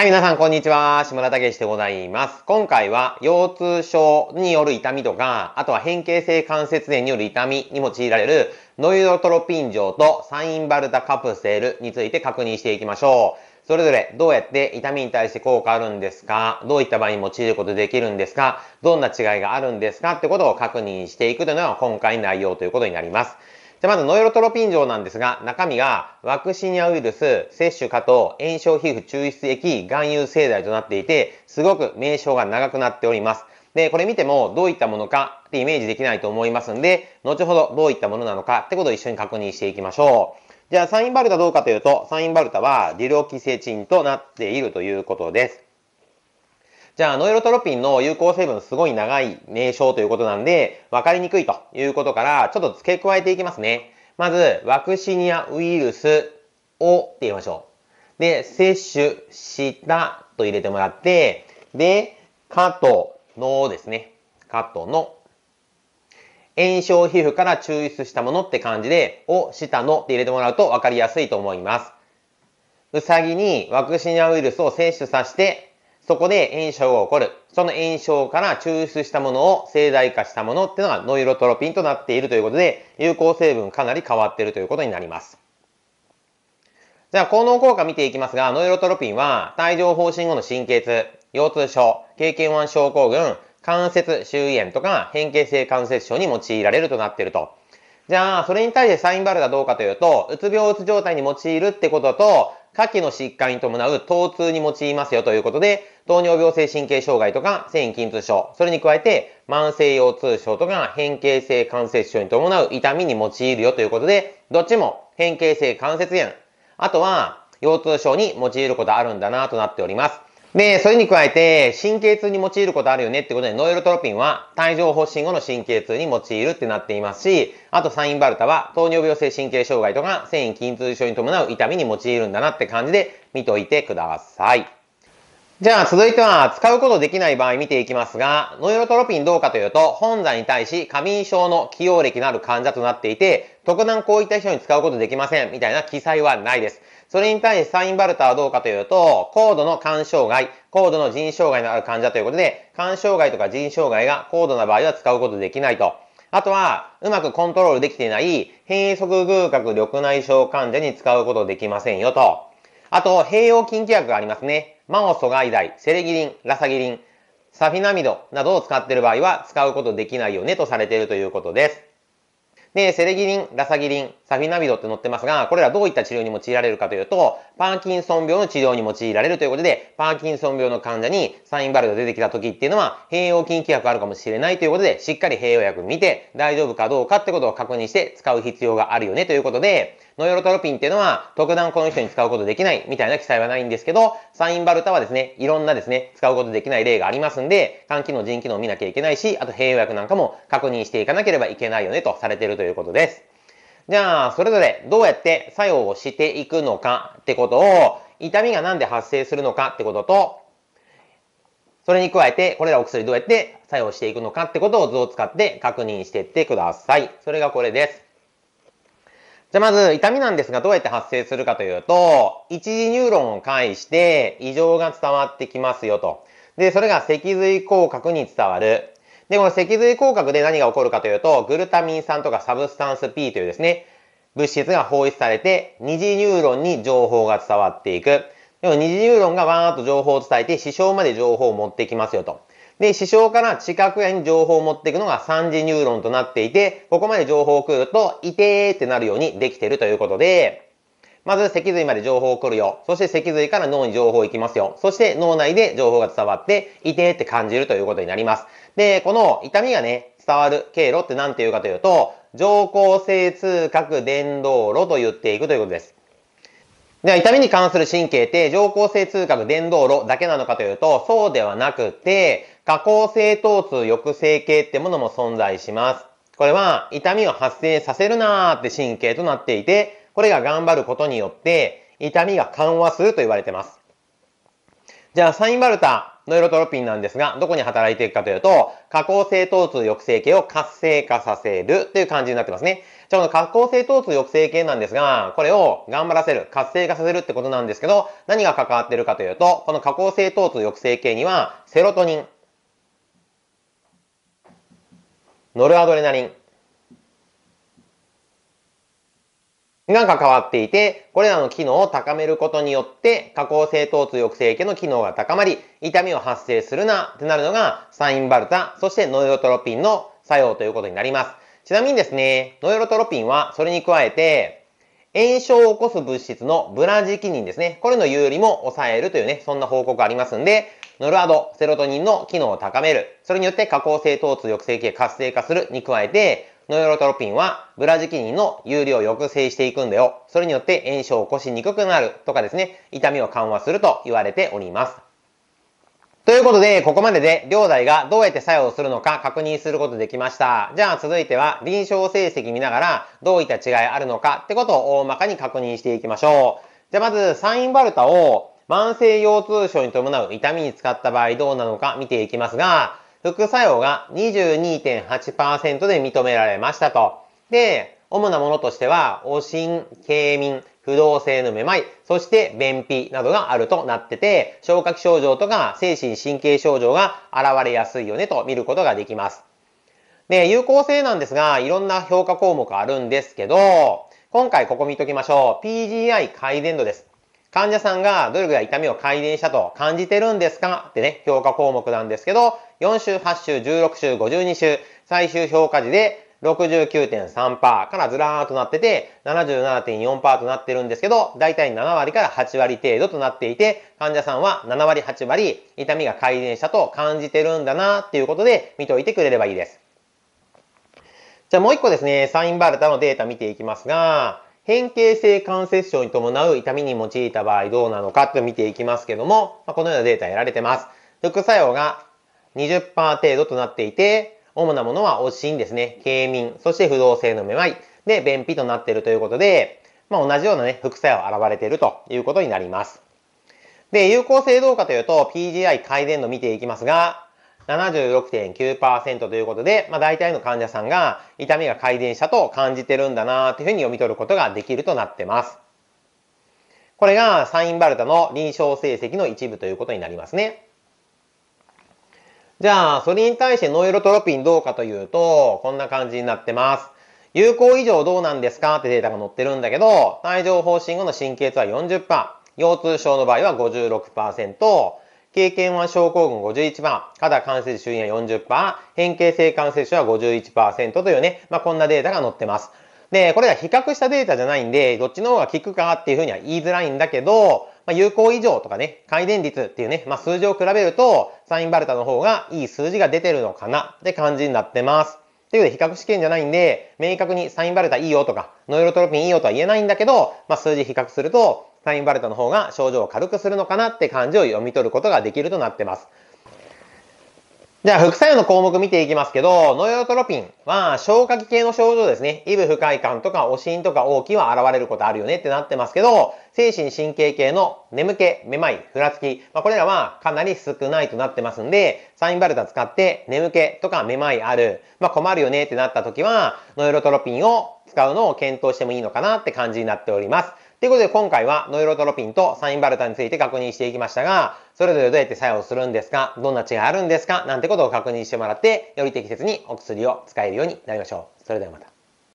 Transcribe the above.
はい、皆さん、こんにちは。志村武史でございます。今回は、腰痛症による痛みとか、あとは変形性関節炎による痛みに用いられる、ノイロトロピン錠とサインバルタカプセルについて確認していきましょう。それぞれどうやって痛みに対して効果あるんですかどういった場合に用いることできるんですかどんな違いがあるんですかってことを確認していくというのが今回の内容ということになります。じゃ、まずノイロトロピン錠なんですが、中身がワクシニアウイルス、摂取過糖、炎症皮膚抽出液、含有製剤となっていて、すごく名称が長くなっております。で、これ見てもどういったものかってイメージできないと思いますんで、後ほどどういったものなのかってことを一緒に確認していきましょう。じゃあ、サインバルタどうかというと、サインバルタはディルキセチンとなっているということです。じゃあ、ノイロトロピンの有効成分すごい長い名称ということなんで、わかりにくいということから、ちょっと付け加えていきますね。まず、ワクシニアウイルスをって言いましょう。で、接種したと入れてもらって、で、かとのですね。かとの。炎症皮膚から抽出したものって感じで、をしたのって入れてもらうとわかりやすいと思います。うさぎにワクシニアウイルスを摂取させて、そこで炎症が起こる。その炎症から抽出したものを盛大化したものっていうのがノイロトロピンとなっているということで、有効成分かなり変わっているということになります。じゃあ、効能効果見ていきますが、ノイロトロピンは、帯状疱疹後の神経痛、腰痛症、経験腕症候群、関節周囲炎とか変形性関節症に用いられるとなっていると。じゃあ、それに対してサインバルがどうかというと、うつ病うつ状態に用いるってことと、下記の疾患に伴う疼痛に用いますよということで、糖尿病性神経障害とか繊維筋痛症、それに加えて慢性腰痛症とか変形性関節症に伴う痛みに用いるよということで、どっちも変形性関節炎、あとは腰痛症に用いることあるんだなとなっております。で、それに加えて、神経痛に用いることあるよねってことで、ノイロトロピンは帯状発疹後の神経痛に用いるってなっていますし、あとサインバルタは糖尿病性神経障害とか繊維筋痛症に伴う痛みに用いるんだなって感じで見といてください。じゃあ続いては使うことできない場合見ていきますが、ノイロトロピンどうかというと、本座に対し過眠症の起用歴のある患者となっていて、特段こういった人に使うことできませんみたいな記載はないです。それに対してサインバルターはどうかというと、高度の肝障害、高度の腎障害のある患者ということで、肝障害とか腎障害が高度な場合は使うことできないと。あとは、うまくコントロールできていない変異側偶角緑内障患者に使うことできませんよと。あと、併用禁忌薬がありますね。マオソガイダイ、セレギリン、ラサギリン、サフィナミドなどを使っている場合は使うことできないよねとされているということです。で、セレギリン、ラサギリン、サフィナビドって載ってますが、これらどういった治療に用いられるかというと、パーキンソン病の治療に用いられるということで、パーキンソン病の患者にサインバルが出てきた時っていうのは、併用筋薬があるかもしれないということで、しっかり併用薬見て、大丈夫かどうかってことを確認して使う必要があるよねということで、ノイロトロピンっていうのは特段この人に使うことできないみたいな記載はないんですけど、サインバルタはですね、いろんなですね、使うことできない例がありますんで、肝機能、腎機能を見なきゃいけないし、あと併用薬なんかも確認していかなければいけないよねとされているということです。じゃあ、それぞれどうやって作用をしていくのかってことを、痛みがなんで発生するのかってことと、それに加えて、これらお薬どうやって作用していくのかってことを図を使って確認していってください。それがこれです。じゃあまず痛みなんですがどうやって発生するかというと、一次ニューロンを介して異常が伝わってきますよと。で、それが脊髄広角に伝わる。で、この脊髄広角で何が起こるかというと、グルタミン酸とかサブスタンス P というですね、物質が放出されて、二次ニューロンに情報が伝わっていく。でも二次ニューロンがわーっと情報を伝えて、視床まで情報を持ってきますよと。で、視床から知覚野に情報を持っていくのが3次ニューロンとなっていて、ここまで情報を送ると、いてーってなるようにできてるということで、まず脊髄まで情報を送るよ。そして脊髄から脳に情報行きますよ。そして脳内で情報が伝わって、いてーって感じるということになります。で、この痛みがね、伝わる経路って何て言うかというと、上行性痛覚伝導路と言っていくということです。では、痛みに関する神経って、上行性痛覚伝導路だけなのかというと、そうではなくて、多項性疼痛抑制系ってものも存在します。これは痛みを発生させるなーって神経となっていて、これが頑張ることによって痛みが緩和すると言われてます。じゃあ、サインバルタ、ノイロトロピンなんですが、どこに働いていくかというと、加工性疼痛抑制系を活性化させるという感じになってますね。じゃあ、この加工性疼痛抑制系なんですが、これを頑張らせる、活性化させるってことなんですけど、何が関わってるかというと、この加工性疼痛抑制系には、セロトニン、ノルアドレナリンが関わっていて、これらの機能を高めることによって、加工性疼痛抑制系の機能が高まり、痛みを発生するな、ってなるのが、サインバルタ、そしてノイロトロピンの作用ということになります。ちなみにですね、ノイロトロピンは、それに加えて、炎症を起こす物質のブラジキニンですね。これの有利も抑えるというね、そんな報告がありますんで、ノルアド、セロトニンの機能を高める。それによって加工性疼痛抑制系活性化するに加えて、ノイロトロピンはブラジキニンの有料を抑制していくんだよ。それによって炎症を起こしにくくなるとかですね、痛みを緩和すると言われております。ということで、ここまでで両剤がどうやって作用するのか確認することできました。じゃあ続いては臨床成績見ながらどういった違いあるのかってことを大まかに確認していきましょう。じゃあまずサインバルタを慢性腰痛症に伴う痛みに使った場合どうなのか見ていきますが、副作用が22.8%で認められましたと。で、主なものとしては、おしん、軽眠、不動性のめまい、そして便秘などがあるとなってて、消化器症状とか精神神経症状が現れやすいよねと見ることができます。で、有効性なんですが、いろんな評価項目あるんですけど、今回ここ見ときましょう。PGI 改善度です。患者さんがどれぐらい痛みを改善したと感じてるんですかってね、評価項目なんですけど、4週、8週、16週、52週、最終評価時で69.3%からずらーっとなってて、77.4%となってるんですけど、だいたい7割から8割程度となっていて、患者さんは7割、8割、痛みが改善したと感じてるんだなっていうことで見ておいてくれればいいです。じゃあもう一個ですね、サインバルタのデータ見ていきますが、変形性関節症に伴う痛みに用いた場合どうなのかと見ていきますけども、このようなデータ得られてます。副作用が20%程度となっていて、主なものはおしんですね、軽眠、そして不動性のめまい、で、便秘となっているということで、まあ、同じようなね、副作用が現れているということになります。で、有効性どうかというと、PGI 改善度見ていきますが、76.9%ということで、まあ、大体の患者さんが痛みが改善したと感じてるんだなというふうに読み取ることができるとなってます。これがサインバルタの臨床成績の一部ということになりますね。じゃあ、それに対してノイロトロピンどうかというと、こんな感じになってます。有効以上どうなんですかってデータが載ってるんだけど、帯状疱疹後の神経痛は40%、腰痛症の場合は56%、経験は症候群51%、肩関節周囲は40%、変形性関節症は51%というね、まあ、こんなデータが載ってます。で、これが比較したデータじゃないんで、どっちの方が効くかっていうふうには言いづらいんだけど、まあ、有効以上とかね、改善率っていうね、まあ、数字を比べると、サインバルタの方がいい数字が出てるのかなって感じになってます。ということで、比較試験じゃないんで、明確にサインバルタいいよとか、ノイロトロピンいいよとは言えないんだけど、まあ、数字比較すると、サインバルトの方が症状を軽くするのかなって感じを読み取ることができるとなってます。じゃあ、副作用の項目見ていきますけど、ノイロトロピンは消化器系の症状ですね。異部不快感とか、おしんとか、大きは現れることあるよねってなってますけど、精神神経系の眠気、めまい、ふらつき、まあ、これらはかなり少ないとなってますんで、サインバルタ使って眠気とかめまいある、まあ、困るよねってなった時は、ノイロトロピンを使うのを検討してもいいのかなって感じになっております。ということで今回はノイロトロピンとサインバルタについて確認していきましたが、それぞれどうやって作用するんですか、どんな違いあるんですか、なんてことを確認してもらって、より適切にお薬を使えるようになりましょう。それではまた。